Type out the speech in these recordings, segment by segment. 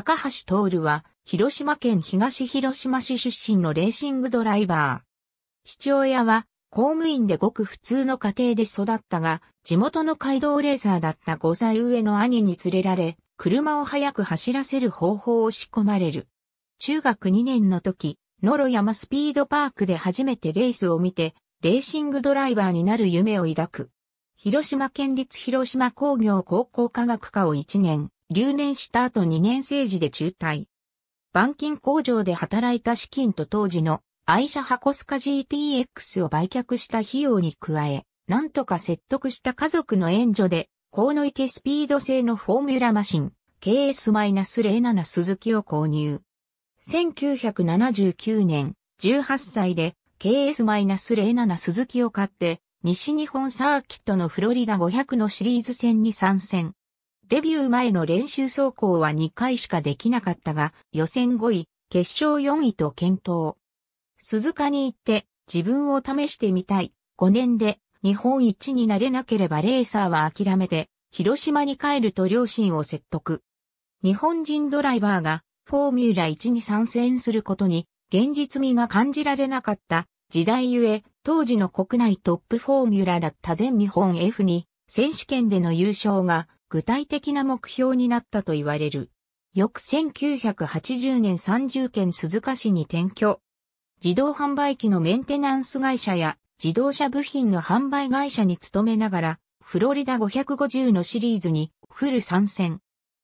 高橋徹は、広島県東広島市出身のレーシングドライバー。父親は、公務員でごく普通の家庭で育ったが、地元の街道レーサーだった5歳上の兄に連れられ、車を早く走らせる方法を仕込まれる。中学2年の時、野呂山スピードパークで初めてレースを見て、レーシングドライバーになる夢を抱く。広島県立広島工業高校科学科を1年、留年した後2年生児で中退。板金工場で働いた資金と当時の愛車ハコスカ GTX を売却した費用に加え、なんとか説得した家族の援助で、河野池スピード製のフォーミュラマシン KS-07 鈴木を購入。1979年、18歳で KS-07 鈴木を買って、西日本サーキットのフロリダ500のシリーズ戦に参戦。デビュー前の練習走行は2回しかできなかったが、予選5位、決勝4位と検討。鈴鹿に行って自分を試してみたい。5年で日本一になれなければレーサーは諦めて、広島に帰ると両親を説得。日本人ドライバーがフォーミュラ1に参戦することに現実味が感じられなかった時代ゆえ、当時の国内トップフォーミュラだった全日本 F に選手権での優勝が具体的な目標になったと言われる。翌1980年30県鈴鹿市に転居。自動販売機のメンテナンス会社や自動車部品の販売会社に勤めながら、フロリダ550のシリーズにフル参戦。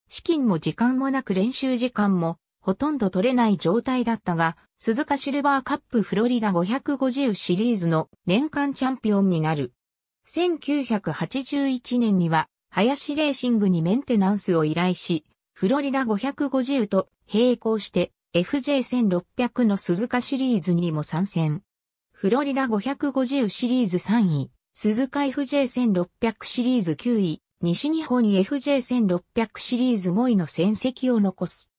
資金も時間もなく練習時間もほとんど取れない状態だったが、鈴鹿シルバーカップフロリダ550シリーズの年間チャンピオンになる。1981年には林レーシングにメンテナンスを依頼し、フロリダ550と並行して FJ1600 の鈴鹿シリーズにも参戦。フロリダ550シリーズ3位、鈴鹿 FJ1600 シリーズ9位、西日本 FJ1600 シリーズ5位の戦績を残す。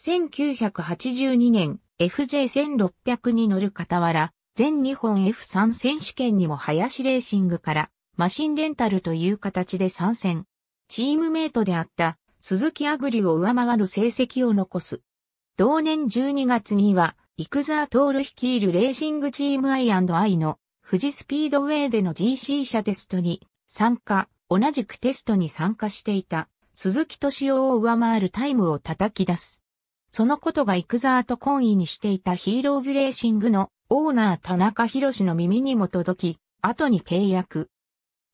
1982年 FJ1600 に乗る傍ら、全日本 F3 選手権にも林レーシングからマシンレンタルという形で参戦。チームメイトであった鈴木アグリを上回る成績を残す。同年12月には、イクザートール率いるレーシングチームアイアイの富士スピードウェイでの GC 車テストに参加、同じくテストに参加していた鈴木敏夫を上回るタイムを叩き出す。そのことがイクザート懇意にしていたヒーローズレーシングのオーナー田中博の耳にも届き、後に契約、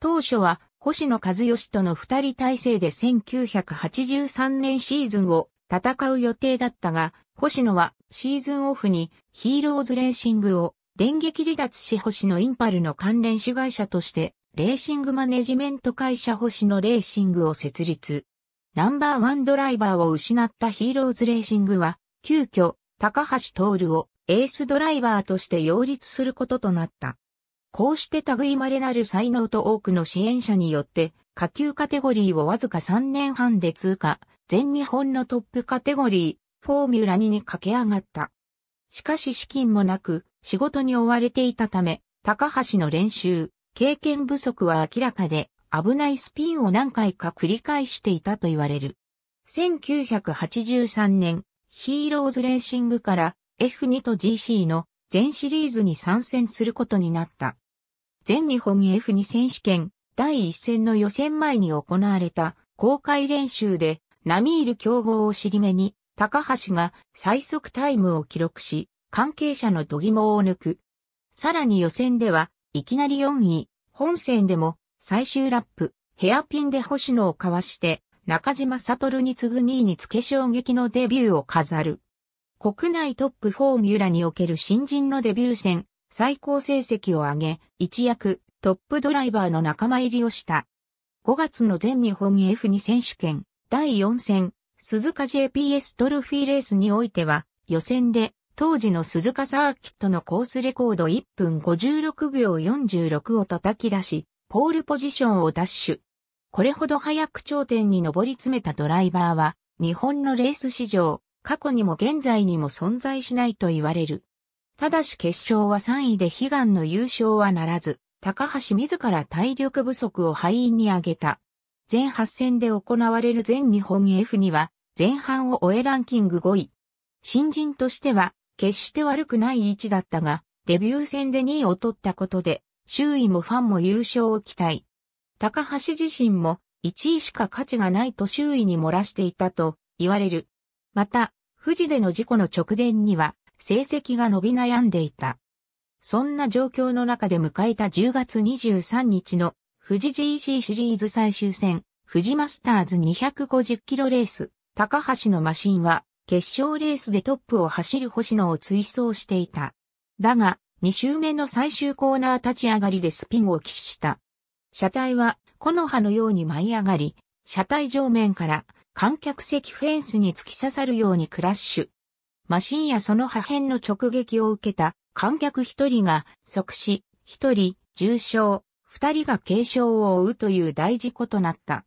当初は星野和義との二人体制で1983年シーズンを戦う予定だったが、星野はシーズンオフにヒーローズレーシングを電撃離脱し星野インパルの関連主会社としてレーシングマネジメント会社星野レーシングを設立。ナンバーワンドライバーを失ったヒーローズレーシングは、急遽、高橋徹をエースドライバーとして擁立することとなった。こうして類まれなる才能と多くの支援者によって、下級カテゴリーをわずか3年半で通過、全日本のトップカテゴリー、フォーミュラ2に駆け上がった。しかし資金もなく、仕事に追われていたため、高橋の練習、経験不足は明らかで、危ないスピンを何回か繰り返していたと言われる。1983年、ヒーローズレーシングから F2 と GC の全シリーズに参戦することになった。全日本 F2 選手権第1戦の予選前に行われた公開練習でナミール競合を尻目に高橋が最速タイムを記録し関係者の度肝を抜く。さらに予選ではいきなり4位、本戦でも最終ラップ、ヘアピンで星野をかわして中島悟に次ぐ2位につけ衝撃のデビューを飾る。国内トップフォーミュラにおける新人のデビュー戦、最高成績を上げ、一躍トップドライバーの仲間入りをした。5月の全日本 F2 選手権第4戦、鈴鹿 JPS トロフィーレースにおいては、予選で当時の鈴鹿サーキットのコースレコード1分56秒46を叩き出し、ポールポジションをダッシュ。これほど早く頂点に上り詰めたドライバーは、日本のレース史上、過去にも現在にも存在しないと言われる。ただし決勝は3位で悲願の優勝はならず、高橋自ら体力不足を敗因に挙げた。全8戦で行われる全日本 F には、前半を終えランキング5位。新人としては、決して悪くない位置だったが、デビュー戦で2位を取ったことで、周囲もファンも優勝を期待。高橋自身も、1位しか価値がないと周囲に漏らしていたと言われる。また、富士での事故の直前には、成績が伸び悩んでいた。そんな状況の中で迎えた10月23日の富士 GC シリーズ最終戦、富士マスターズ250キロレース、高橋のマシンは決勝レースでトップを走る星野を追走していた。だが、2周目の最終コーナー立ち上がりでスピンを喫した。車体は、木の葉のように舞い上がり、車体上面から観客席フェンスに突き刺さるようにクラッシュ。マシンやその破片の直撃を受けた観客一人が即死、一人重傷、二人が軽傷を負うという大事故となった。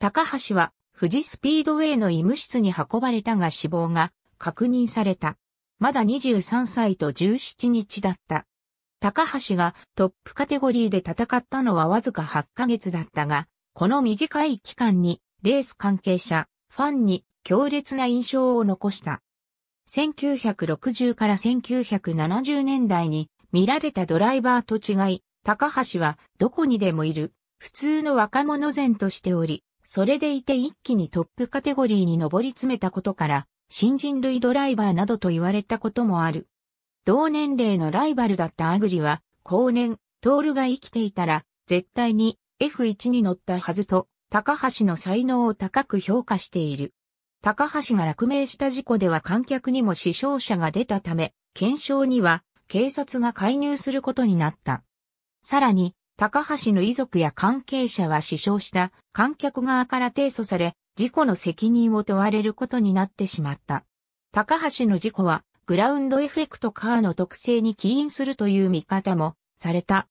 高橋は富士スピードウェイの医務室に運ばれたが死亡が確認された。まだ23歳と17日だった。高橋がトップカテゴリーで戦ったのはわずか8ヶ月だったが、この短い期間にレース関係者、ファンに強烈な印象を残した。1960から1970年代に見られたドライバーと違い、高橋はどこにでもいる、普通の若者前としており、それでいて一気にトップカテゴリーに上り詰めたことから、新人類ドライバーなどと言われたこともある。同年齢のライバルだったアグリは、後年、トールが生きていたら、絶対に F1 に乗ったはずと、高橋の才能を高く評価している。高橋が落命した事故では観客にも死傷者が出たため、検証には警察が介入することになった。さらに、高橋の遺族や関係者は死傷した観客側から提訴され、事故の責任を問われることになってしまった。高橋の事故は、グラウンドエフェクトカーの特性に起因するという見方もされた。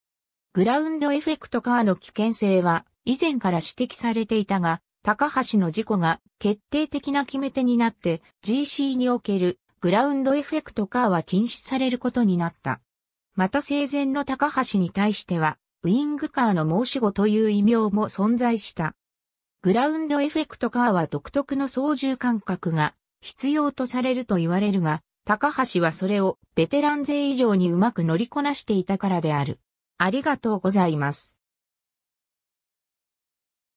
グラウンドエフェクトカーの危険性は以前から指摘されていたが、高橋の事故が決定的な決め手になって GC におけるグラウンドエフェクトカーは禁止されることになった。また生前の高橋に対してはウィングカーの申し子という異名も存在した。グラウンドエフェクトカーは独特の操縦感覚が必要とされると言われるが、高橋はそれをベテラン勢以上にうまく乗りこなしていたからである。ありがとうございます。